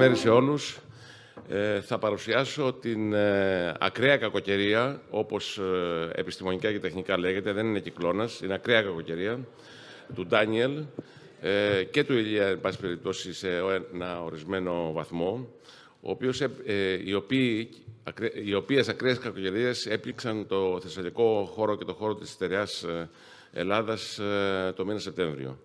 μεσημέρι σε όλους. Ε, θα παρουσιάσω την ε, ακραία κακοκαιρία, όπως ε, επιστημονικά και τεχνικά λέγεται, δεν είναι κυκλώνας, είναι ακραία κακοκαιρία, του Ντάνιελ ε, και του Ηλία, εν πάση περιπτώσει, σε ένα ορισμένο βαθμό, ο οποίος, ε, οι, οποίοι, οι οποίες ακραίες κακοκαιρίες έπληξαν το θεσσαλικό χώρο και το χώρο της στερεάς Ελλάδας το μήνα Σεπτέμβριο.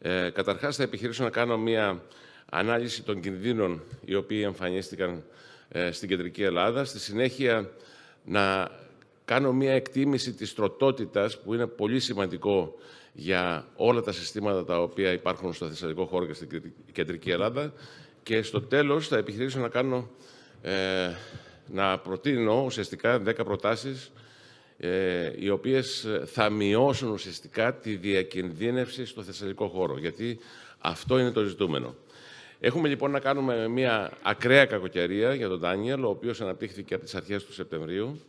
Ε, καταρχάς, θα επιχειρήσω να κάνω μία ανάλυση των κινδύνων οι οποίοι εμφανίστηκαν ε, στην κεντρική Ελλάδα. Στη συνέχεια να κάνω μια εκτίμηση της τροτότητας που είναι πολύ σημαντικό για όλα τα συστήματα τα οποία υπάρχουν στο Θεσσαλικό χώρο και στην κεντρική Ελλάδα και στο τέλος θα επιχειρήσω να κάνω ε, να προτείνω ουσιαστικά 10 προτάσεις ε, οι οποίες θα μειώσουν ουσιαστικά τη διακινδύνευση στο Θεσσαλικό χώρο γιατί αυτό είναι το ζητούμενο. Έχουμε λοιπόν να κάνουμε μια ακραία κακοκαιρία για τον Ντάνιελ, ο οποίος αναπτύχθηκε από τις αρχές του Σεπτεμβρίου.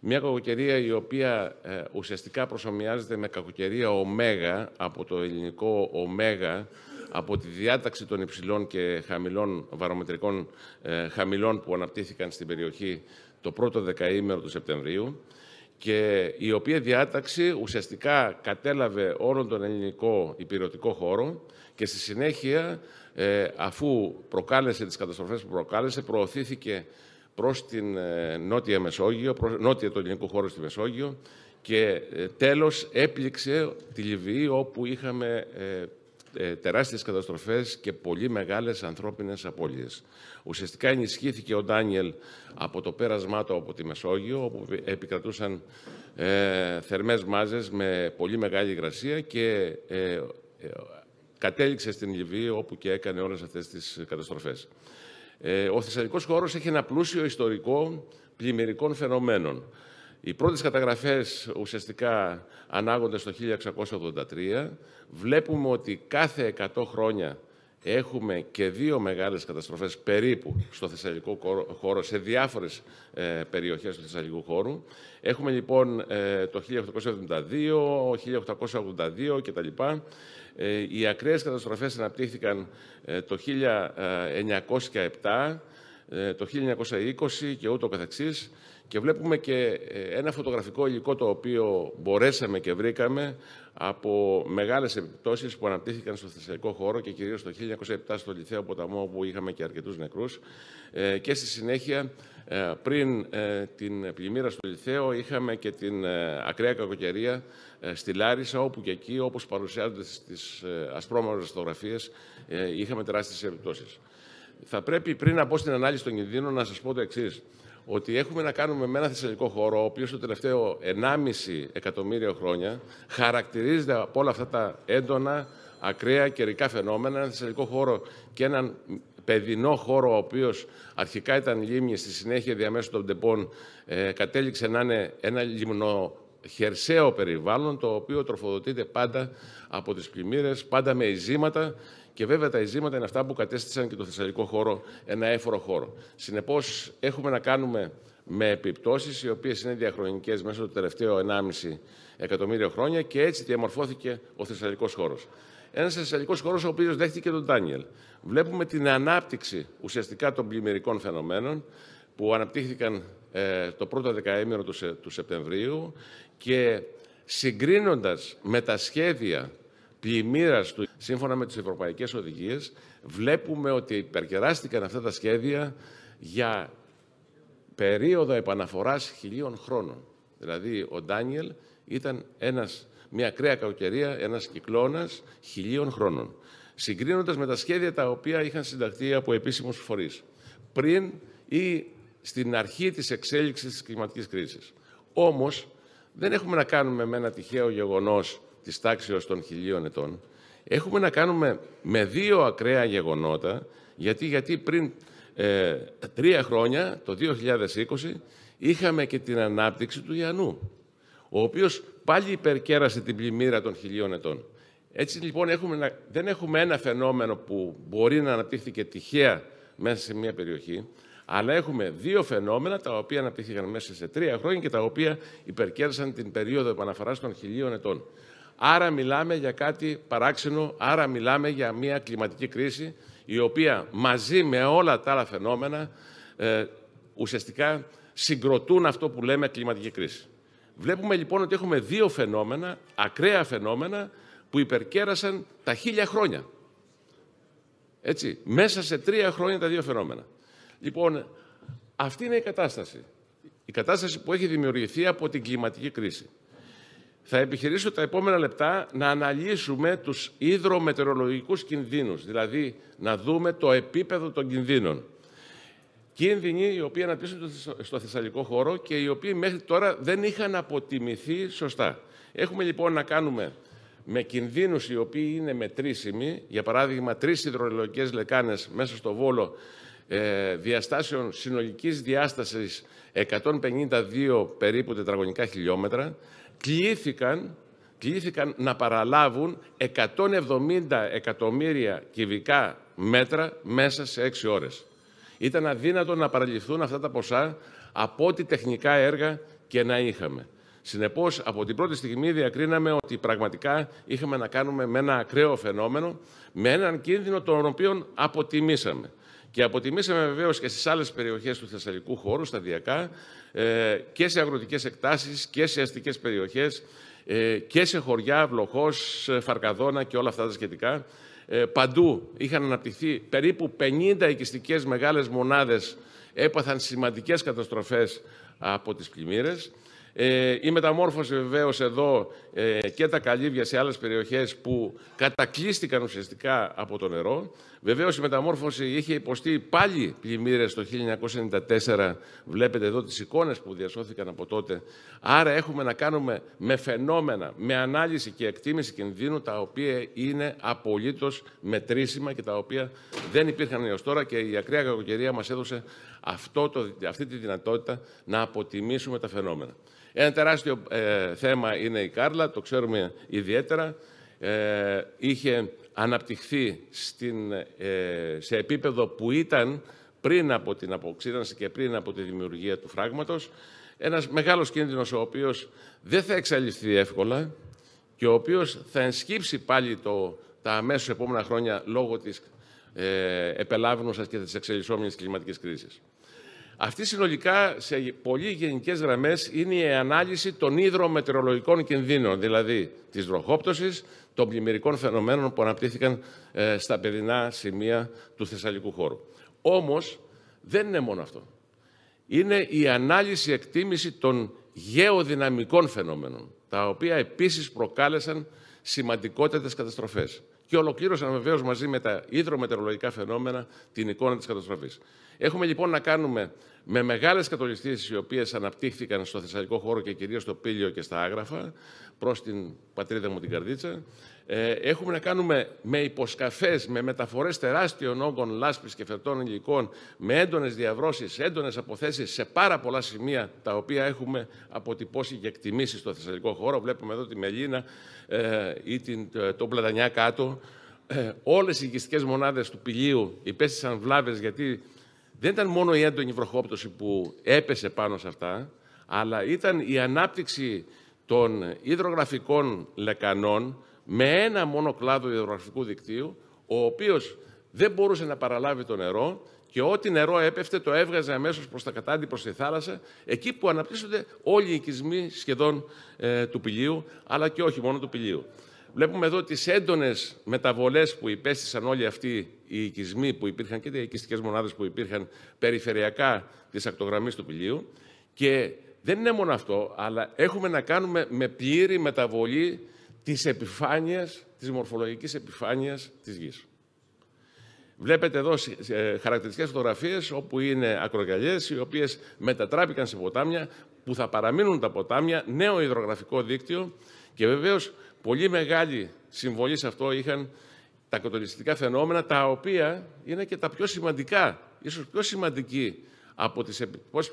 Μια κακοκαιρία η οποία ε, ουσιαστικά προσωμιάζεται με κακοκαιρία ωμέγα, από το ελληνικό ωμέγα, από τη διάταξη των υψηλών και χαμηλών βαρομετρικών ε, χαμηλών που αναπτύχθηκαν στην περιοχή το πρώτο δεκαήμερο του Σεπτεμβρίου και η οποία διάταξη ουσιαστικά κατέλαβε όλο τον ελληνικό υπηρετικό χώρο και στη συνέχεια ε, αφού προκάλεσε τις καταστροφές που προκάλεσε, προωθήθηκε προς την ε, Νότια Μεσόγειο, προς, νότια του ελληνικού χώρου στη Μεσόγειο και ε, τέλος έπληξε τη Λιβύη όπου είχαμε τεράστιες καταστροφές και πολύ μεγάλες ανθρώπινες απώλειες. Ουσιαστικά ενισχύθηκε ο Ντάνιελ από το πέρασμά του από τη Μεσόγειο, όπου επικρατούσαν θερμές μάζες με πολύ μεγάλη υγρασία και κατέληξε στην Λιβύη όπου και έκανε όλες αυτές τις καταστροφές. Ε, ο Θεσσαλικός χώρος έχει ένα πλούσιο ιστορικό πλημμυρικών φαινομένων. Οι πρώτες καταγραφές ουσιαστικά ανάγονται στο 1683. Βλέπουμε ότι κάθε 100 χρόνια Έχουμε και δύο μεγάλες καταστροφές περίπου στο Θεσσαλικό χώρο, σε διάφορες ε, περιοχές του Θεσσαλικού χώρου. Έχουμε λοιπόν ε, το 1872, 1882 κτλ. Ε, οι ακραίες καταστροφές αναπτύχθηκαν ε, το 1907 ε, το 1920 και ούτω καθεξής και βλέπουμε και ε, ένα φωτογραφικό υλικό το οποίο μπορέσαμε και βρήκαμε από μεγάλες επιπτώσεις που αναπτύχθηκαν στο θεσσαλικό χώρο και κυρίως το 1907 στο Λιθέο ποταμό όπου είχαμε και αρκετούς νεκρούς ε, και στη συνέχεια πριν την πλημμύρα στο Λιθέο είχαμε και την ακραία κακοκαιρία στη Λάρισα όπου και εκεί όπως παρουσιάζονται στις ασπρόμαυρες φωτογραφίες είχαμε τεράστιες επιπτώσεις θα πρέπει πριν να πω στην ανάλυση των κινδύνων να σας πω το εξής. Ότι έχουμε να κάνουμε με ένα θεσσαλικό χώρο, ο οποίος το τελευταίο 1,5 εκατομμύριο χρόνια χαρακτηρίζεται από όλα αυτά τα έντονα, ακραία καιρικά φαινόμενα. Ένα θεσσαλικό χώρο και έναν παιδινό χώρο, ο οποίος αρχικά ήταν λίμνη, στη συνέχεια διαμέσου των τεπών ε, κατέληξε να είναι ένα λιμνό χερσαίο περιβάλλον το οποίο τροφοδοτείται πάντα από τις πλημμύρες, πάντα με ειζήματα και βέβαια τα ειζήματα είναι αυτά που κατέστησαν και το Θεσσαλικό χώρο ένα έφορο χώρο. Συνεπώς έχουμε να κάνουμε με επιπτώσεις οι οποίες είναι διαχρονικές μέσα στο τελευταίο 1,5 εκατομμύριο χρόνια και έτσι διαμορφώθηκε ο Θεσσαλικός χώρος. Ένας Θεσσαλικός χώρος ο οποίος δέχτηκε τον Ντάνιελ. Βλέπουμε την ανάπτυξη ουσιαστικά των πλημμυρικών φαινομένων που αναπτύχθηκαν ε, το πρώτο δεκαήμερο του, του Σεπτεμβρίου και συγκρίνοντας με τα σχέδια πλημμύρας του σύμφωνα με τις ευρωπαϊκές οδηγίες βλέπουμε ότι υπερκεράστηκαν αυτά τα σχέδια για περίοδο επαναφοράς χιλίων χρόνων. Δηλαδή ο Ντάνιελ ήταν ένας, μια κρέα κακοκαιρία, ένας κυκλώνας χιλίων χρόνων. Συγκρίνοντας με τα σχέδια τα οποία είχαν συνταχθεί από επίσημους φορείς πριν ή στην αρχή της εξέλιξης της κλιματικής κρίσης. Όμως, δεν έχουμε να κάνουμε με ένα τυχαίο γεγονός της τάξεως των χιλίων ετών. Έχουμε να κάνουμε με δύο ακραία γεγονότα, γιατί, γιατί πριν ε, τρία χρόνια, το 2020, είχαμε και την ανάπτυξη του Ιανού, ο οποίος πάλι υπερκέρασε την πλημμύρα των χιλίων ετών. Έτσι λοιπόν έχουμε, δεν έχουμε ένα φαινόμενο που μπορεί να αναπτύχθηκε τυχαία μέσα σε μια περιοχή, αλλά έχουμε δύο φαινόμενα τα οποία αναπτύχθηκαν μέσα σε τρία χρόνια και τα οποία υπερκέρδισαν την περίοδο επαναφοράς των χιλίων ετών. Άρα μιλάμε για κάτι παράξενο, άρα μιλάμε για μια κλιματική κρίση η οποία μαζί με όλα τα άλλα φαινόμενα ε, ουσιαστικά συγκροτούν αυτό που λέμε κλιματική κρίση. Βλέπουμε λοιπόν ότι έχουμε δύο φαινόμενα, ακραία φαινόμενα, που υπερκέρασαν τα χίλια χρόνια. Έτσι, μέσα σε τρία χρόνια τα δύο φαινόμενα. Λοιπόν, αυτή είναι η κατάσταση. Η κατάσταση που έχει δημιουργηθεί από την κλιματική κρίση. Θα επιχειρήσω τα επόμενα λεπτά να αναλύσουμε τους υδρομετεωρολογικούς κινδύνους, δηλαδή να δούμε το επίπεδο των κινδύνων. Κίνδυνοι οι οποίοι αναπτύσσονται στο θεσσαλικό χώρο και οι οποίοι μέχρι τώρα δεν είχαν αποτιμηθεί σωστά. Έχουμε λοιπόν να κάνουμε με κινδύνους οι οποίοι είναι μετρήσιμοι, για παράδειγμα τρεις υδρολογικές λεκάνες μέσα στο Βόλο ε, διαστάσεων συνολικής διάστασης 152 περίπου τετραγωνικά χιλιόμετρα, κλήθηκαν, να παραλάβουν 170 εκατομμύρια κυβικά μέτρα μέσα σε 6 ώρες. Ήταν αδύνατο να παραλυφθούν αυτά τα ποσά από ό,τι τεχνικά έργα και να είχαμε. Συνεπώς από την πρώτη στιγμή διακρίναμε ότι πραγματικά είχαμε να κάνουμε με ένα ακραίο φαινόμενο, με έναν κίνδυνο τον οποίο αποτιμήσαμε. Και αποτιμήσαμε βεβαίως και στις άλλες περιοχές του Θεσσαλικού χώρου σταδιακά ε, και σε αγροτικές εκτάσεις και σε αστικές περιοχές ε, και σε χωριά, Βλοχός, Φαρκαδόνα και όλα αυτά τα σχετικά. Ε, παντού είχαν αναπτυχθεί περίπου 50 οικιστικές μεγάλες μονάδες έπαθαν σημαντικές καταστροφές από τις πλημμύρες. Ε, η μεταμόρφωση βεβαίως εδώ ε, και τα καλύβια σε άλλες περιοχές που κατακλείστηκαν ουσιαστικά από το νερό. Βεβαίως η μεταμόρφωση είχε υποστεί πάλι πλημμύρες το 1994. Βλέπετε εδώ τις εικόνες που διασώθηκαν από τότε. Άρα έχουμε να κάνουμε με φαινόμενα, με ανάλυση και εκτίμηση κινδύνου τα οποία είναι απολύτως μετρήσιμα και τα οποία δεν υπήρχαν έως τώρα και η ακραία κακοκαιρία μας έδωσε αυτό το, αυτή τη δυνατότητα να αποτιμήσουμε τα φαινόμενα. Ένα τεράστιο ε, θέμα είναι η Κάρλα, το ξέρουμε ιδιαίτερα. Ε, είχε αναπτυχθεί στην, ε, σε επίπεδο που ήταν πριν από την αποξήρανση και πριν από τη δημιουργία του φράγματος, ένας μεγάλος κίνδυνος ο οποίος δεν θα εξαλειφθεί εύκολα και ο οποίος θα ενσκύψει πάλι το, τα αμέσως επόμενα χρόνια λόγω της ε, και της εξελισσόμενης κλιματικής κρίσης. Αυτή συνολικά σε πολύ γενικές γραμμές είναι η ανάλυση των υδρομετεωρολογικών κινδύνων, δηλαδή της βροχόπτωσης, των πλημμυρικών φαινομένων που αναπτύχθηκαν ε, στα περινά σημεία του Θεσσαλικού χώρου. Όμως δεν είναι μόνο αυτό. Είναι η ανάλυση εκτίμηση των γεωδυναμικών φαινομένων, τα οποία επίσης προκάλεσαν σημαντικότητα καταστροφές. Και ολοκλήρωσαν βεβαίως μαζί με τα υδρομετεωρολογικά φαινόμενα την εικόνα της καταστροφής. Έχουμε λοιπόν να κάνουμε με μεγάλες κατολιστήσει οι οποίες αναπτύχθηκαν στο Θεσσαλικό χώρο και κυρίως στο Πύλιο και στα Άγραφα, προς την πατρίδα μου την Καρδίτσα, ε, έχουμε να κάνουμε με υποσκαφές, με μεταφορές τεράστιων όγκων λάσπης και φερτών υλικών, με έντονες διαβρώσεις, έντονες αποθέσεις σε πάρα πολλά σημεία τα οποία έχουμε αποτυπώσει και εκτιμήσεις στο Θεσσαλικό χώρο. Βλέπουμε εδώ τη Μελίνα ε, ή την, ε, τον Πλατανιά κάτω. Ε, όλες οι οικιστικές μονάδες του πηλίου υπέστησαν βλάβες γιατί δεν ήταν μόνο η έντονη βροχόπτωση που έπεσε πάνω σε αυτά, αλλά ήταν η ανάπτυξη των υδρογραφικών λεκανών με ένα μόνο κλάδο υδρογραφικού δικτύου, ο οποίος δεν μπορούσε να παραλάβει το νερό και ό,τι νερό έπεφτε το έβγαζε αμέσως προς τα κατάντη, προς τη θάλασσα, εκεί που αναπτύσσονται όλοι οι οικισμοί σχεδόν ε, του πηλίου, αλλά και όχι μόνο του πηλίου. Βλέπουμε εδώ τις έντονες μεταβολές που υπέστησαν όλοι αυτοί οι οικισμοί που υπήρχαν και οι οικιστικέ μονάδες που υπήρχαν περιφερειακά της ακτογραμμής του πηλίου. Και δεν είναι μόνο αυτό, αλλά έχουμε να κάνουμε με πλήρη μεταβολή της επιφάνειας, της μορφολογικής επιφάνειας της γης. Βλέπετε εδώ ε, χαρακτηριστικές φωτογραφίες όπου είναι ακρογιαλιές οι οποίες μετατράπηκαν σε ποτάμια που θα παραμείνουν τα ποτάμια, νέο υδρογραφικό δίκτυο και βεβαίως πολύ μεγάλη συμβολή σε αυτό είχαν τα κοτολιστικά φαινόμενα τα οποία είναι και τα πιο σημαντικά, ίσως πιο σημαντική από τις,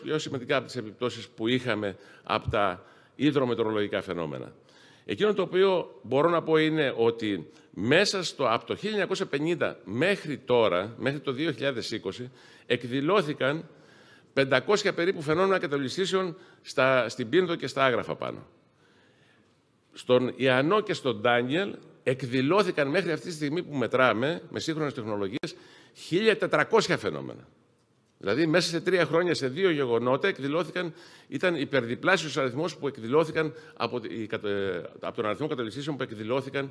πιο σημαντικά από τις επιπτώσεις που είχαμε από τα υδρομετρολογικά φαινόμενα. Εκείνο το οποίο μπορώ να πω είναι ότι μέσα στο, από το 1950 μέχρι τώρα, μέχρι το 2020, εκδηλώθηκαν 500 περίπου φαινόμενα καταβληστήσεων στα, στην Πίνδο και στα Άγραφα πάνω. Στον Ιαννό και στον Ντάνιελ εκδηλώθηκαν μέχρι αυτή τη στιγμή που μετράμε, με σύγχρονες τεχνολογίες, 1.400 φαινόμενα. Δηλαδή, μέσα σε τρία χρόνια, σε δύο γεγονότα, εκδηλώθηκαν, ήταν υπερδιπλάσιος ο αριθμός που εκδηλώθηκαν από, ε, από τον αριθμό καταλυσίσεων που εκδηλώθηκαν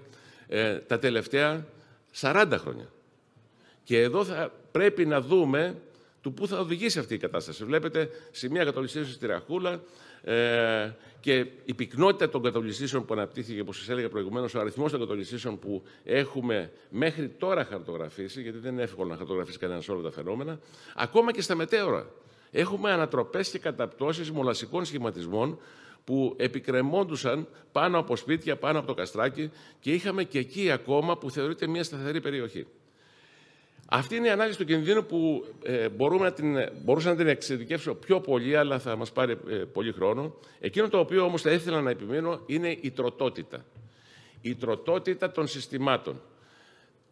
ε, τα τελευταία 40 χρόνια. Και εδώ θα πρέπει να δούμε του πού θα οδηγήσει αυτή η κατάσταση. Βλέπετε, σημεία κατολιστήσεων στη Ραχούλα, ε, και η πυκνότητα των κατολιστήσεων που αναπτύχθηκε, όπως σας έλεγα προηγουμένως, ο αριθμός των κατολιστήσεων που έχουμε μέχρι τώρα χαρτογραφήσει, γιατί δεν είναι εύκολο να χαρτογραφήσει κανένας όλα τα φαινόμενα, ακόμα και στα μετέωρα. Έχουμε ανατροπές και καταπτώσεις μολασικών σχηματισμών που επικρεμόντουσαν πάνω από σπίτια, πάνω από το καστράκι και είχαμε και εκεί ακόμα που θεωρείται μια σταθερή περιοχή. Αυτή είναι η ανάλυση του κινδύνου που ε, μπορούμε να την, μπορούσα να την εξειδικεύσω πιο πολύ, αλλά θα μας πάρει ε, πολύ χρόνο. Εκείνο το οποίο όμως θα ήθελα να επιμείνω είναι η τροτότητα. Η τροτότητα των συστημάτων.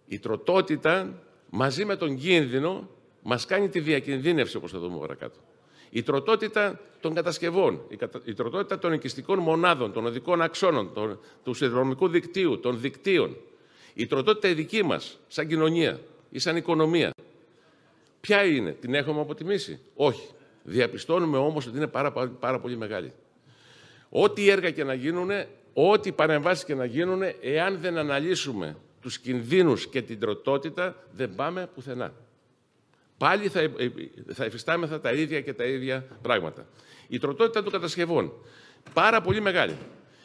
Η τροτότητα μαζί με τον κίνδυνο μας κάνει τη διακινδύνευση, όπως θα δούμε παρακάτω. Η τροτότητα των κατασκευών, η τροτότητα των οικιστικών μονάδων, των οδικών αξώνων, των, του συνδρομικού δικτύου, των δικτύων. Η τροτότητα η δική μας, σαν κοινωνία, ή σαν οικονομία. Ποια είναι, την έχουμε αποτιμήσει. Όχι. Διαπιστώνουμε όμως ότι είναι πάρα, πάρα πολύ μεγάλη. Ό,τι έργα και να γίνουν, ό,τι παρεμβάσεις και να γίνουν, εάν δεν αναλύσουμε τους κινδύνους και την τροτότητα, δεν πάμε πουθενά. Πάλι θα, ε, ε, θα υφιστάμεθα τα ίδια και τα ίδια πράγματα. Η τροτότητα των κατασκευών, πάρα πολύ μεγάλη.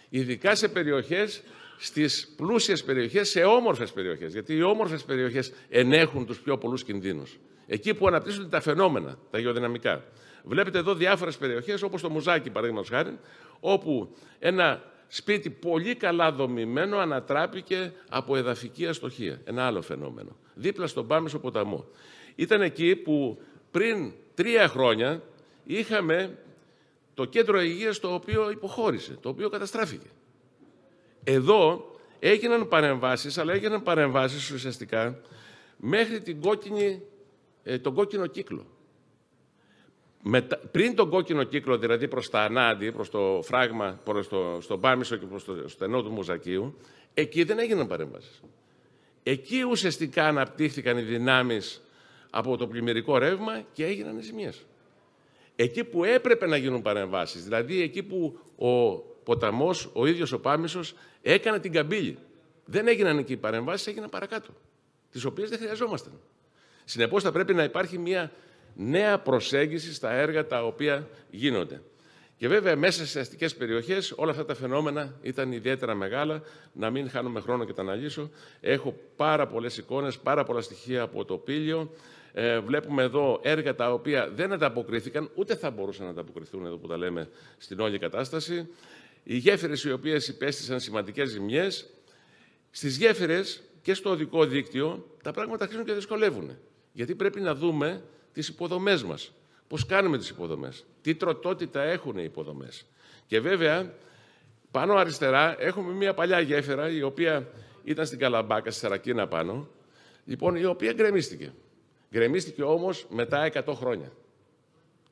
Ειδικά σε περιοχές Στις πλούσιες περιοχές σε όμορφες περιοχές, Γιατί οι όμορφες περιοχές ενέχουν τους πιο πολλούς κινδύνους. Εκεί που αναπτύσσονται τα φαινόμενα, τα γεωδυναμικά. Βλέπετε εδώ διάφορες περιοχές, όπως το Μουζάκι, παραδείγματος χάρη, όπου ένα σπίτι πολύ καλά δομημένο ανατράπηκε από εδαφική αστοχία. Ένα άλλο φαινόμενο. Δίπλα στον Πάμεσο ποταμό. Ήταν εκεί που πριν τρία χρόνια είχαμε το κέντρο υγείας το οποίο υποχώρησε, το οποίο καταστράφηκε. Εδώ έγιναν παρεμβάσεις, αλλά έγιναν παρεμβάσεις ουσιαστικά μέχρι την κόκκινη, ε, τον κόκκινο κύκλο. πριν τον κόκκινο κύκλο, δηλαδή προς τα Ανάντι, προς το φράγμα, προς το, στον Πάμισο και προς το στενό του Μουζακίου, εκεί δεν έγιναν παρεμβάσεις. Εκεί ουσιαστικά αναπτύχθηκαν οι δυνάμεις από το πλημμυρικό ρεύμα και έγιναν οι ζημίες. Εκεί που έπρεπε να γίνουν παρεμβάσεις, δηλαδή εκεί που ο ποταμός, ο ίδιος ο Πάμισος έκανε την καμπύλη. Δεν έγιναν εκεί οι παρεμβάσεις, έγιναν παρακάτω. Τις οποίες δεν χρειαζόμασταν. Συνεπώς θα πρέπει να υπάρχει μια νέα προσέγγιση στα έργα τα οποία γίνονται. Και βέβαια μέσα στις αστικές περιοχές όλα αυτά τα φαινόμενα ήταν ιδιαίτερα μεγάλα. Να μην χάνουμε χρόνο και τα αναλύσω. Έχω πάρα πολλές εικόνες, πάρα πολλά στοιχεία από το πύλιο. Ε, βλέπουμε εδώ έργα τα οποία δεν ανταποκρίθηκαν, ούτε θα μπορούσαν να ανταποκριθούν εδώ που τα λέμε στην όλη κατάσταση οι γέφυρες οι οποίες υπέστησαν σημαντικές ζημιές, στις γέφυρες και στο οδικό δίκτυο τα πράγματα αρχίζουν και δυσκολεύουν. Γιατί πρέπει να δούμε τις υποδομές μας. Πώς κάνουμε τις υποδομές. Τι τροτότητα έχουν οι υποδομές. Και βέβαια, πάνω αριστερά έχουμε μια παλιά γέφυρα η οποία ήταν στην Καλαμπάκα, στη Σαρακίνα πάνω, λοιπόν, η οποία γκρεμίστηκε. Γκρεμίστηκε όμως μετά 100 χρόνια.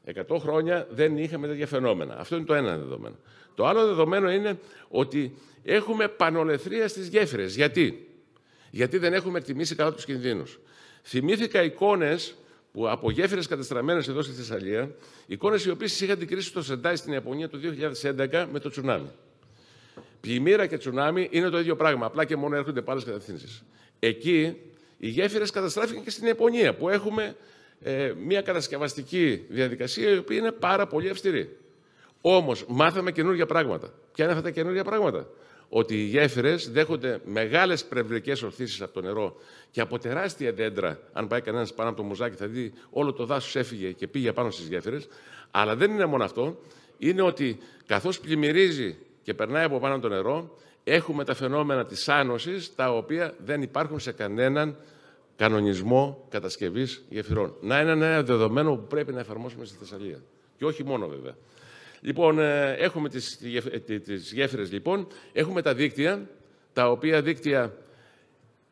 100 χρόνια δεν είχαμε τέτοια φαινόμενα. Αυτό είναι το ένα δεδομένο. Το άλλο δεδομένο είναι ότι έχουμε πανολεθρία στις γέφυρες. Γιατί? Γιατί δεν έχουμε εκτιμήσει καλά τους κινδύνους. Θυμήθηκα εικόνες που από γέφυρες καταστραμμένε εδώ στη Θεσσαλία, εικόνες οι οποίες είχαν την κρίση στο Σεντάι στην Ιαπωνία το 2011 με το τσουνάμι. Πλημμύρα και τσουνάμι είναι το ίδιο πράγμα, απλά και μόνο έρχονται πάλι κατευθύνσεις. Εκεί οι γέφυρες καταστράφηκαν και στην Ιαπωνία, που έχουμε ε, μια κατασκευαστική διαδικασία η οποία είναι πάρα πολύ αυστηρή. Όμως μάθαμε καινούργια πράγματα. Ποια είναι αυτά τα καινούργια πράγματα. Ότι οι γέφυρες δέχονται μεγάλες πρευρικές ορθήσει από το νερό και από τεράστια δέντρα, αν πάει κανένας πάνω από το μουζάκι θα δει όλο το δάσος έφυγε και πήγε πάνω στις γέφυρες. Αλλά δεν είναι μόνο αυτό. Είναι ότι καθώς πλημμυρίζει και περνάει από πάνω το νερό, έχουμε τα φαινόμενα της άνωσης, τα οποία δεν υπάρχουν σε κανέναν κανονισμό κατασκευής γεφυρών. Να είναι ένα δεδομένο που πρέπει να εφαρμόσουμε στη Θεσσαλία. Και όχι μόνο βέβαια. Λοιπόν, ε, έχουμε τις, ε, τις γέφυρες λοιπόν, έχουμε τα δίκτυα, τα οποία δίκτυα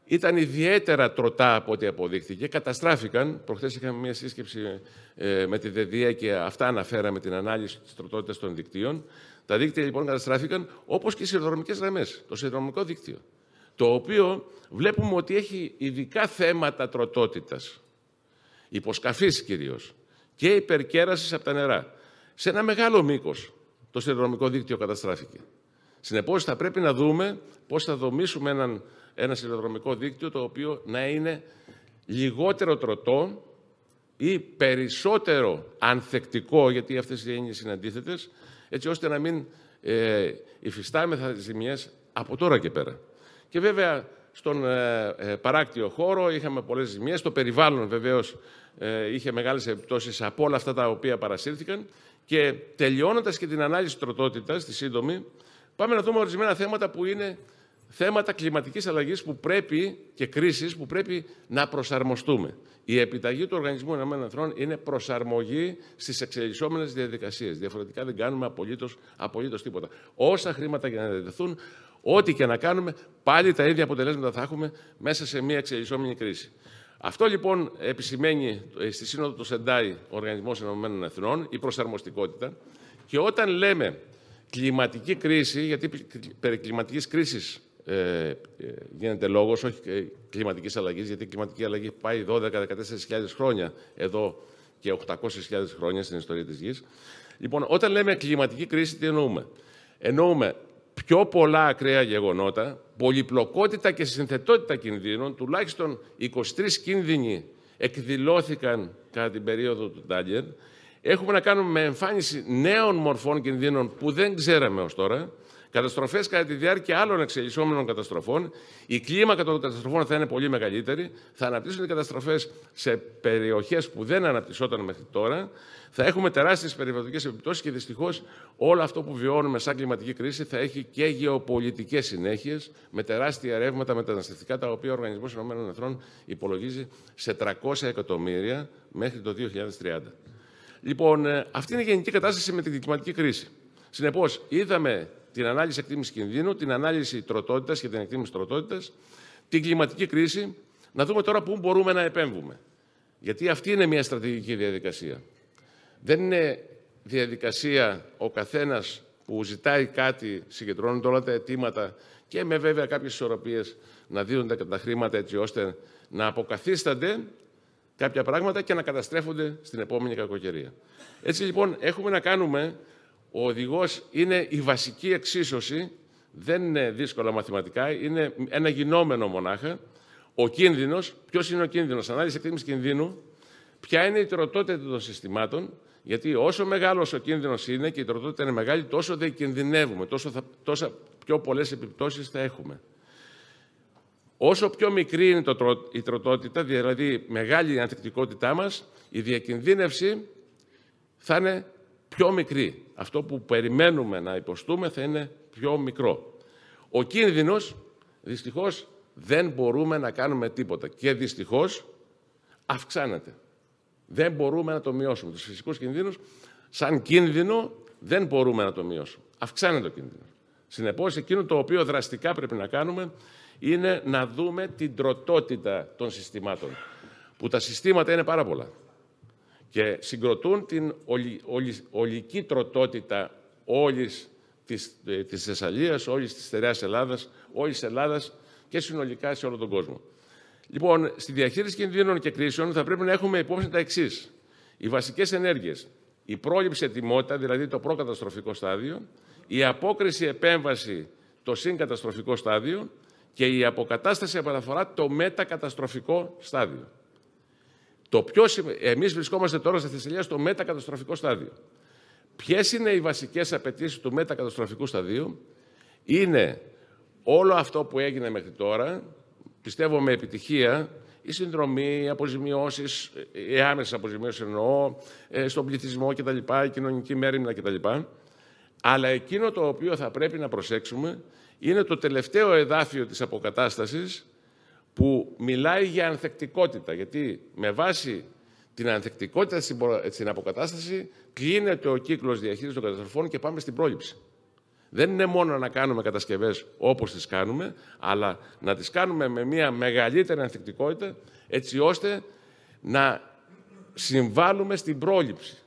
ήταν ιδιαίτερα τροτά από ό,τι αποδείχθηκε, καταστράφηκαν. Προχθές είχαμε μια σύσκεψη ε, με τη ΔΕΔΙΑ και αυτά αναφέραμε την ανάλυση της τροτότητας των δικτύων. Τα δίκτυα λοιπόν καταστράφηκαν, όπως και οι σιδηροδρομικές γραμμές, το σιδηροδρομικό δίκτυο το οποίο βλέπουμε ότι έχει ειδικά θέματα τροτότητας, υποσκαφής κυρίως, και υπερκέρασης από τα νερά. Σε ένα μεγάλο μήκος το σιδηροδρομικό δίκτυο καταστράφηκε. Συνεπώς θα πρέπει να δούμε πώς θα δομήσουμε ένα σιδηροδρομικό δίκτυο το οποίο να είναι λιγότερο τροτό ή περισσότερο ανθεκτικό, γιατί αυτές οι έννοιες είναι αντίθετες, έτσι ώστε να μην ε, υφιστάμεθα τις ζημιές από τώρα και πέρα. Και βέβαια στον ε, ε, παράκτιο χώρο είχαμε πολλές ζημίες. Το περιβάλλον βεβαίως ε, είχε μεγάλες επιπτώσεις από όλα αυτά τα οποία παρασύρθηκαν. Και τελειώνοντας και την ανάλυση τροτότητας, τη σύντομη, πάμε να δούμε ορισμένα θέματα που είναι θέματα κλιματικής αλλαγής που πρέπει και κρίσης που πρέπει να προσαρμοστούμε. Η επιταγή του Οργανισμού Ενωμένων είναι προσαρμογή στις εξελισσόμενες διαδικασίες. Διαφορετικά δεν κάνουμε απολύτως τίποτα. Όσα χρήματα και να διατεθούν, Ό,τι και να κάνουμε, πάλι τα ίδια αποτελέσματα θα έχουμε μέσα σε μια εξελισσόμενη κρίση. Αυτό λοιπόν επισημαίνει ε, στη Σύνοδο του Σεντάι ο Οργανισμός Ενωμένων Εθνών, η προσαρμοστικότητα. Και όταν λέμε κλιματική κρίση, γιατί περί κλιματικής κρίσης ε, ε, γίνεται λόγος, όχι ε, κλιματικής αλλαγής, γιατί η κλιματική αλλαγή πάει 12-14.000 χρόνια εδώ και 800.000 χρόνια στην ιστορία της Γης. Λοιπόν, όταν λέμε κλιματική κρίση, τι εννοούμε. Εννοούμε πιο πολλά ακραία γεγονότα, πολυπλοκότητα και συνθετότητα κινδύνων, τουλάχιστον 23 κίνδυνοι εκδηλώθηκαν κατά την περίοδο του Τάγκερ, έχουμε να κάνουμε με εμφάνιση νέων μορφών κινδύνων που δεν ξέραμε ως τώρα, Καταστροφές κατά τη διάρκεια άλλων εξελισσόμενων καταστροφών, η κλίμακα των καταστροφών θα είναι πολύ μεγαλύτερη, θα αναπτύσσονται καταστροφές σε περιοχές που δεν αναπτυσσόταν μέχρι τώρα, θα έχουμε τεράστιες περιβαλλοντικές επιπτώσεις και δυστυχώς όλο αυτό που βιώνουμε σαν κλιματική κρίση θα έχει και γεωπολιτικές συνέχειες με τεράστια ρεύματα μεταναστευτικά, τα οποία ο Οργανισμός υπολογίζει σε 300 εκατομμύρια μέχρι το 2030. Λοιπόν, ε, αυτή είναι η γενική κατάσταση με την κλιματική κρίση. Συνεπώς, είδαμε την ανάλυση εκτίμησης κινδύνου, την ανάλυση τροτότητας και την εκτίμηση τροτότητας, την κλιματική κρίση, να δούμε τώρα πού μπορούμε να επέμβουμε. Γιατί αυτή είναι μια στρατηγική διαδικασία. Δεν είναι διαδικασία ο καθένας που ζητάει κάτι, συγκεντρώνονται όλα τα αιτήματα και με βέβαια κάποιες ισορροπίες να δίνονται τα χρήματα έτσι ώστε να αποκαθίστανται κάποια πράγματα και να καταστρέφονται στην επόμενη κακοκαιρία. Έτσι λοιπόν έχουμε να κάνουμε ο οδηγός είναι η βασική εξίσωση, δεν είναι δύσκολα μαθηματικά, είναι ένα γινόμενο μονάχα. Ο κίνδυνος, ποιος είναι ο κίνδυνος, ανάλυση εκτίμησης κινδύνου, ποια είναι η τροτότητα των συστημάτων, γιατί όσο μεγάλος ο κίνδυνος είναι και η τροτότητα είναι μεγάλη, τόσο δεν κινδυνεύουμε, τόσο θα, τόσα πιο πολλές επιπτώσεις θα έχουμε. Όσο πιο μικρή είναι η τροτότητα, δηλαδή μεγάλη η ανθεκτικότητά μας, η διακινδύνευση θα είναι πιο μικρή αυτό που περιμένουμε να υποστούμε θα είναι πιο μικρό. Ο κίνδυνος, δυστυχώς, δεν μπορούμε να κάνουμε τίποτα. Και δυστυχώς αυξάνεται. Δεν μπορούμε να το μειώσουμε. Τους φυσικούς κινδύνους, σαν κίνδυνο, δεν μπορούμε να το μειώσουμε. Αυξάνεται ο κίνδυνος. Συνεπώς, εκείνο το οποίο δραστικά πρέπει να κάνουμε είναι να δούμε την τροτότητα των συστημάτων. Που τα συστήματα είναι πάρα πολλά και συγκροτούν την ολι, ολική τροτότητα όλης της, ε, της Θεσσαλίας, όλης της στερεάς Ελλάδας, όλης της Ελλάδας και συνολικά σε όλο τον κόσμο. Λοιπόν, στη διαχείριση κινδύνων και κρίσεων θα πρέπει να έχουμε υπόψη τα εξής. Οι βασικές ενέργειες. Η πρόληψη ετοιμότητα, δηλαδή το προκαταστροφικό στάδιο. Η απόκριση επέμβαση, το συγκαταστροφικό στάδιο. Και η αποκατάσταση επαναφορά, το μετακαταστροφικό στάδιο. Το πιο εμείς βρισκόμαστε τώρα στη Θεσσαλία στο μετακαταστροφικό στάδιο. Ποιες είναι οι βασικές απαιτήσεις του μετακαταστροφικού σταδίου, είναι όλο αυτό που έγινε μέχρι τώρα, πιστεύω με επιτυχία, η συνδρομή, οι αποζημιώσεις, οι ε, ε, άμεσες αποζημιώσεις εννοώ, ε, στον πληθυσμό κτλ., η κοινωνική μέρημνα κτλ. Αλλά εκείνο το οποίο θα πρέπει να προσέξουμε είναι το τελευταίο εδάφιο της αποκατάστασης που μιλάει για ανθεκτικότητα. Γιατί με βάση την ανθεκτικότητα στην αποκατάσταση κλείνεται ο κύκλος διαχείρισης των καταστροφών και πάμε στην πρόληψη. Δεν είναι μόνο να κάνουμε κατασκευές όπως τις κάνουμε, αλλά να τις κάνουμε με μια μεγαλύτερη ανθεκτικότητα, έτσι ώστε να συμβάλλουμε στην πρόληψη,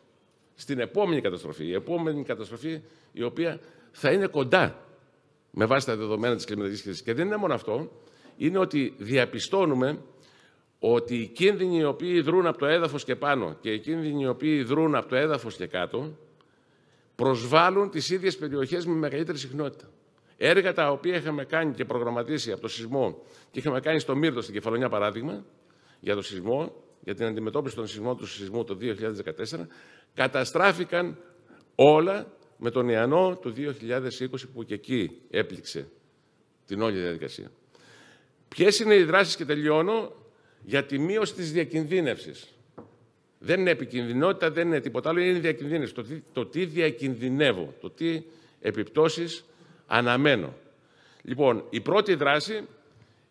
στην επόμενη καταστροφή. Η επόμενη καταστροφή η οποία θα είναι κοντά με βάση τα δεδομένα της κλιματικής κρίσης. Και δεν είναι μόνο αυτό, είναι ότι διαπιστώνουμε ότι οι κίνδυνοι οι οποίοι δρούν από το έδαφος και πάνω και οι κίνδυνοι οι οποίοι δρούν από το έδαφος και κάτω προσβάλλουν τις ίδιες περιοχές με μεγαλύτερη συχνότητα. Έργα τα οποία είχαμε κάνει και προγραμματίσει από το σεισμό και είχαμε κάνει στο Μύρτο στην Κεφαλονιά παράδειγμα για το σεισμό, για την αντιμετώπιση των σεισμών του σεισμού το 2014 καταστράφηκαν όλα με τον Ιανό του 2020 που και εκεί έπληξε την όλη διαδικασία. Ποιες είναι οι δράσεις και τελειώνω για τη μείωση της διακινδύνευσης. Δεν είναι επικινδυνότητα, δεν είναι τίποτα άλλο, είναι διακινδύνευση. Το τι, το τι διακινδυνεύω, το τι επιπτώσεις αναμένω. Λοιπόν, η πρώτη δράση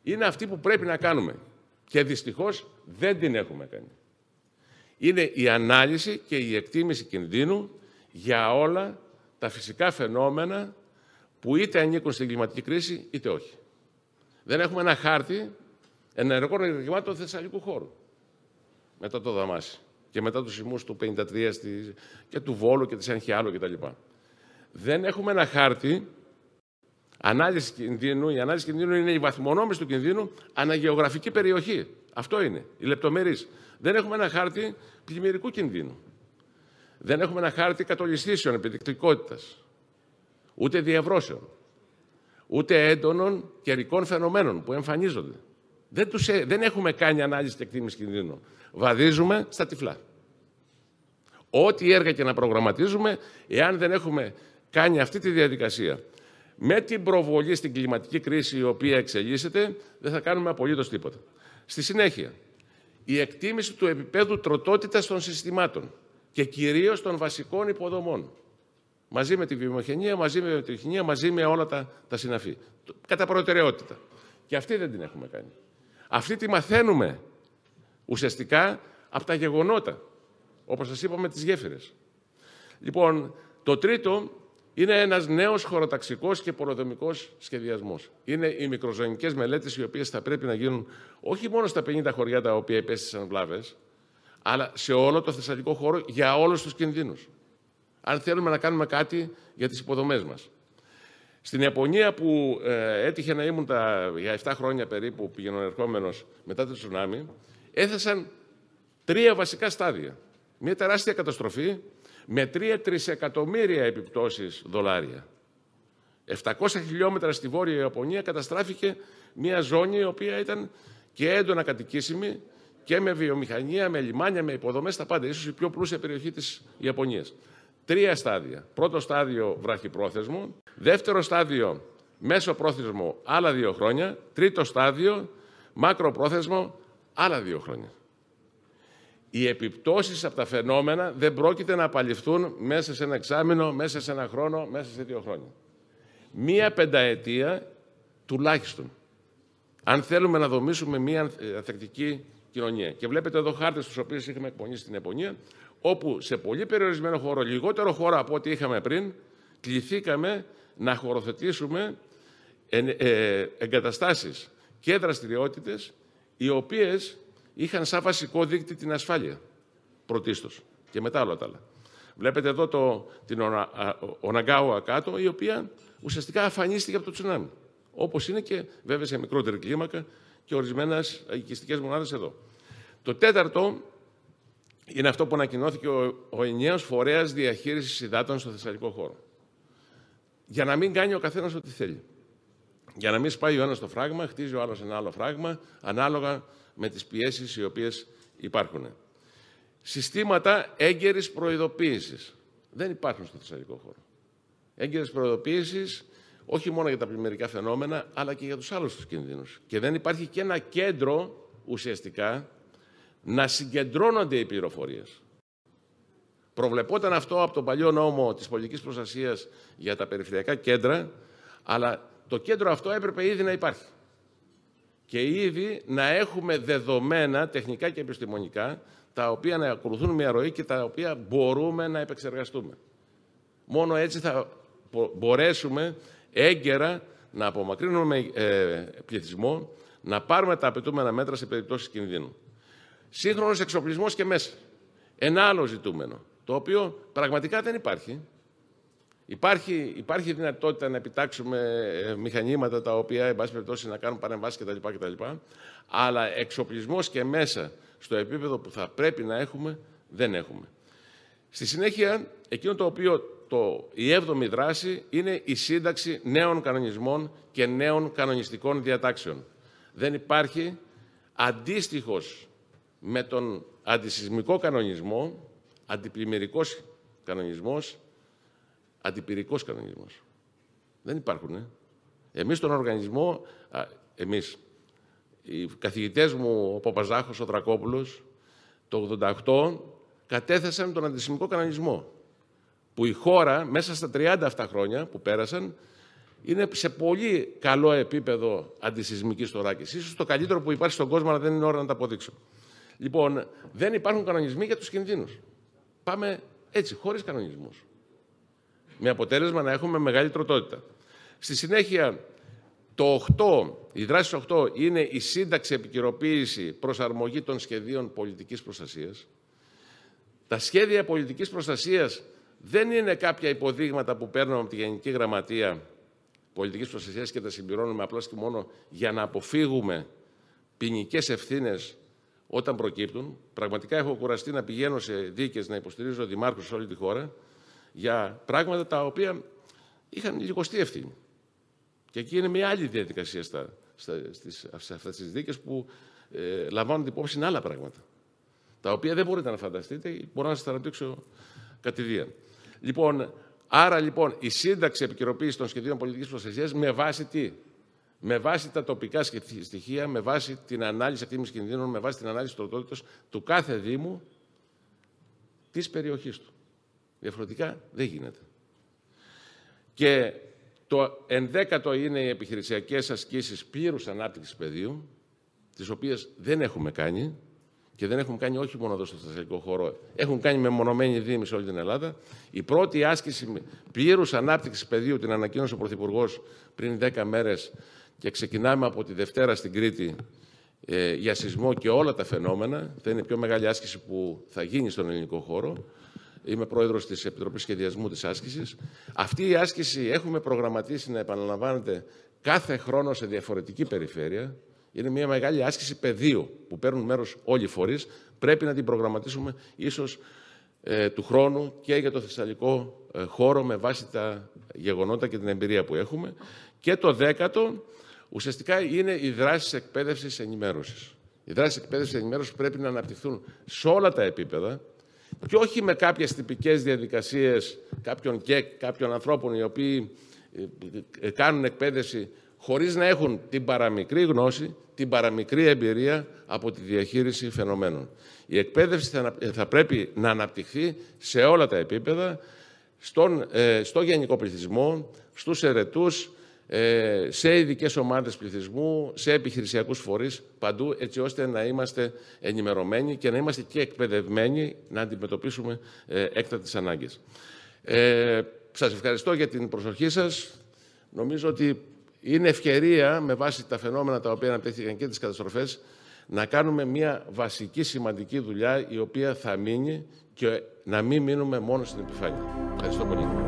είναι αυτή που πρέπει να κάνουμε. Και δυστυχώς δεν την έχουμε κάνει. Είναι η ανάλυση και η εκτίμηση κινδύνου για όλα τα φυσικά φαινόμενα που είτε ανήκουν στην κλιματική κρίση είτε όχι. Δεν έχουμε ένα χάρτη ενεργών του Θεσσαλικού χώρου. Μετά το Δαμάσι και μετά τους σημούς του 53 και του Βόλου και της Ανχιάλου κτλ. Δεν έχουμε ένα χάρτη ανάλυση κινδύνου. Η ανάλυση κινδύνου είναι η βαθμονόμηση του κινδύνου αναγεωγραφική περιοχή. Αυτό είναι, η λεπτομερής. Δεν έχουμε ένα χάρτη πλημμυρικού κινδύνου. Δεν έχουμε ένα χάρτη κατολιστήσεων, επιδεικτικότητας. Ούτε διαβρώσεων ούτε έντονων καιρικών φαινομένων που εμφανίζονται. Δεν, ε, δεν έχουμε κάνει ανάλυση και εκτίμηση κινδύνων. Βαδίζουμε στα τυφλά. Ό,τι έργα και να προγραμματίζουμε, εάν δεν έχουμε κάνει αυτή τη διαδικασία με την προβολή στην κλιματική κρίση η οποία εξελίσσεται, δεν θα κάνουμε απολύτως τίποτα. Στη συνέχεια, η εκτίμηση του επίπεδου τροτότητας των συστημάτων και κυρίως των βασικών υποδομών. Μαζί με τη βιομηχανία, μαζί με τη βιομηχανία, μαζί με όλα τα, τα συναφή. Κατά προτεραιότητα. Και αυτή δεν την έχουμε κάνει. Αυτή τη μαθαίνουμε ουσιαστικά από τα γεγονότα. Όπως σας είπαμε, τις γέφυρες. Λοιπόν, το τρίτο είναι ένας νέος χωροταξικός και πολεοδομικός σχεδιασμός. Είναι οι μικροζωνικές μελέτες οι οποίες θα πρέπει να γίνουν όχι μόνο στα 50 χωριά τα οποία υπέστησαν βλάβες, αλλά σε όλο το θεσσαλικό χώρο για όλους τους κινδύνους αν θέλουμε να κάνουμε κάτι για τις υποδομές μας. Στην Ιαπωνία που ε, έτυχε να ήμουν τα, για 7 χρόνια περίπου ερχόμενος μετά το τσουνάμι, έθεσαν τρία βασικά στάδια. Μια τεράστια καταστροφή με 3 τρισεκατομμύρια επιπτώσεις δολάρια. 700 χιλιόμετρα στη Βόρεια Ιαπωνία καταστράφηκε μια ζώνη η οποία ήταν και έντονα κατοικήσιμη και με βιομηχανία, με λιμάνια, με υποδομές, τα πάντα. Ίσως η πιο πλούσια περιοχή της Ιαπωνίας τρία στάδια. Πρώτο στάδιο βραχυπρόθεσμο, δεύτερο στάδιο μέσο πρόθεσμο άλλα δύο χρόνια, τρίτο στάδιο μακροπρόθεσμο άλλα δύο χρόνια. Οι επιπτώσεις από τα φαινόμενα δεν πρόκειται να απαλληφθούν μέσα σε ένα εξάμεινο, μέσα σε ένα χρόνο, μέσα σε δύο χρόνια. Μία πενταετία τουλάχιστον. Αν θέλουμε να δομήσουμε μία ανθεκτική κοινωνία. Και βλέπετε εδώ χάρτες τους οποίους είχαμε εκπονήσει στην Επονία, όπου σε πολύ περιορισμένο χώρο, λιγότερο χώρο από ό,τι είχαμε πριν, κληθήκαμε να χωροθετήσουμε ε, εγκαταστάσεις και δραστηριότητες οι οποίες είχαν σαν βασικό δίκτυ την ασφάλεια, πρωτίστως, και μετά όλα τα άλλα. Βλέπετε εδώ το, την οναγάω Οναγκάουα κάτω, η οποία ουσιαστικά αφανίστηκε από το τσουνάμι. Όπως είναι και βέβαια σε μικρότερη κλίμακα και ορισμένες οικιστικές μονάδες εδώ. Το τέταρτο είναι αυτό που ανακοινώθηκε ο, ο ενιαίος φορέας διαχείρισης υδάτων στο Θεσσαλικό χώρο. Για να μην κάνει ο καθένας ό,τι θέλει. Για να μην σπάει ο ένας το φράγμα, χτίζει ο άλλος ένα άλλο φράγμα, ανάλογα με τις πιέσεις οι οποίες υπάρχουν. Συστήματα έγκαιρης προειδοποίησης. Δεν υπάρχουν στο Θεσσαλικό χώρο. Έγκαιρης προειδοποίησης, όχι μόνο για τα πλημμυρικά φαινόμενα, αλλά και για τους άλλους τους κινδύνους. Και δεν υπάρχει και ένα κέντρο ουσιαστικά να συγκεντρώνονται οι πληροφορίες, Προβλεπόταν αυτό από τον παλιό νόμο της πολιτικής προστασίας για τα περιφερειακά κέντρα, αλλά το κέντρο αυτό έπρεπε ήδη να υπάρχει. Και ήδη να έχουμε δεδομένα τεχνικά και επιστημονικά, τα οποία να ακολουθούν μια ροή και τα οποία μπορούμε να επεξεργαστούμε. Μόνο έτσι θα μπορέσουμε έγκαιρα να απομακρύνουμε ε, πληθυσμό, να πάρουμε τα απαιτούμενα μέτρα σε περιπτώσεις κινδύνου. Σύγχρονος εξοπλισμός και μέσα. Ένα άλλο ζητούμενο, το οποίο πραγματικά δεν υπάρχει. Υπάρχει, υπάρχει δυνατότητα να επιτάξουμε ε, μηχανήματα τα οποία, εν πάση περιπτώσει, να κάνουν παρεμβάσεις κτλ, Αλλά εξοπλισμός και μέσα στο επίπεδο που θα πρέπει να έχουμε, δεν έχουμε. Στη συνέχεια, εκείνο το οποίο το, η έβδομη δράση είναι η σύνταξη νέων κανονισμών και νέων κανονιστικών διατάξεων. Δεν υπάρχει αντίστοιχος με τον αντισυσμικό κανονισμό, αντιπλημμυρικός κανονισμός, αντιπυρικός κανονισμός. Δεν υπάρχουν. Ε. Εμείς τον οργανισμό, α, εμείς, οι καθηγητές μου, ο Παπαζάχος, ο Τρακόπουλος, το 88 κατέθεσαν τον αντισυσμικό κανονισμό που η χώρα μέσα στα 30 αυτά χρόνια που πέρασαν είναι σε πολύ καλό επίπεδο αντισυσμικής θωράκης. Ίσως το καλύτερο που υπάρχει στον κόσμο, αλλά δεν είναι ώρα να το αποδείξω. Λοιπόν, δεν υπάρχουν κανονισμοί για τους κινδύνους. Πάμε έτσι, χωρίς κανονισμούς. Με αποτέλεσμα να έχουμε μεγάλη τροτότητα. Στη συνέχεια, το 8, η δράση 8 είναι η σύνταξη, επικαιροποίηση, προσαρμογή των σχεδίων πολιτικής προστασίας. Τα σχέδια πολιτικής προστασίας δεν είναι κάποια υποδείγματα που παίρνουμε από τη Γενική Γραμματεία Πολιτικής Προστασίας και τα συμπληρώνουμε απλά και μόνο για να αποφύγουμε ποινικές ευθύνες όταν προκύπτουν. Πραγματικά έχω κουραστεί να πηγαίνω σε δίκες να υποστηρίζω δημάρχους σε όλη τη χώρα για πράγματα τα οποία είχαν λιγοστεί ευθύνη. Και εκεί είναι μια άλλη διαδικασία στα, στις, σε αυτές τις δίκες που ε, λαμβάνονται υπόψη άλλα πράγματα. Τα οποία δεν μπορείτε να φανταστείτε, μπορώ να σας τα αναπτύξω κατηδίαν. Λοιπόν, άρα λοιπόν η σύνταξη επικαιροποίησης των σχεδίων πολιτικής προστασίας με βάση τι, με βάση τα τοπικά στοιχεία, με βάση την ανάλυση εκτίμηση κινδύνων, με βάση την ανάλυση τροτότητα του κάθε Δήμου της περιοχής του. Διαφορετικά δεν γίνεται. Και το ενδέκατο είναι οι επιχειρησιακές ασκήσεις πλήρους ανάπτυξης πεδίου, τις οποίες δεν έχουμε κάνει και δεν έχουν κάνει όχι μόνο εδώ στο Θεσσαλικό χώρο, έχουν κάνει με μονομένη σε όλη την Ελλάδα. Η πρώτη άσκηση πλήρους ανάπτυξης πεδίου την ανακοίνωσε ο Πρωθυπουργός πριν 10 μέρες και ξεκινάμε από τη Δευτέρα στην Κρήτη ε, για σεισμό και όλα τα φαινόμενα. Θα είναι η πιο μεγάλη άσκηση που θα γίνει στον ελληνικό χώρο. Είμαι πρόεδρος της Επιτροπής Σχεδιασμού της Άσκησης. Αυτή η άσκηση έχουμε προγραμματίσει να επαναλαμβάνεται κάθε χρόνο σε διαφορετική περιφέρεια. Είναι μια μεγάλη άσκηση πεδίου που παίρνουν μέρος όλοι οι φορείς. Πρέπει να την προγραμματίσουμε ίσως ε, του χρόνου και για το Θεσσαλικό ε, χώρο με βάση τα γεγονότα και την εμπειρία που έχουμε. Και το δέκατο Ουσιαστικά είναι οι δράσεις εκπαίδευσης ενημέρωσης. Οι δράσεις εκπαίδευσης ενημέρωσης πρέπει να αναπτυχθούν σε όλα τα επίπεδα και όχι με κάποιες τυπικές διαδικασίες κάποιων ΚΕΚ, κάποιων ανθρώπων οι οποίοι ε, ε, κάνουν εκπαίδευση χωρίς να έχουν την παραμικρή γνώση, την παραμικρή εμπειρία από τη διαχείριση φαινομένων. Η εκπαίδευση θα, πρέπει να αναπτυχθεί σε όλα τα επίπεδα, στον, ε, στο γενικό πληθυσμό, στους ερετούς. Ε, σε ειδικές ομάδες πληθυσμού, σε επιχειρησιακούς φορείς, παντού, έτσι ώστε να είμαστε ενημερωμένοι και να είμαστε και εκπαιδευμένοι να αντιμετωπίσουμε έκτατε ανάγκε. Ε, ε σας ευχαριστώ για την προσοχή σας. Νομίζω ότι είναι ευκαιρία με βάση τα φαινόμενα τα οποία αναπτύχθηκαν και τις καταστροφές να κάνουμε μια βασική σημαντική δουλειά η οποία θα μείνει και να μην μείνουμε μόνο στην επιφάνεια. Ευχαριστώ πολύ.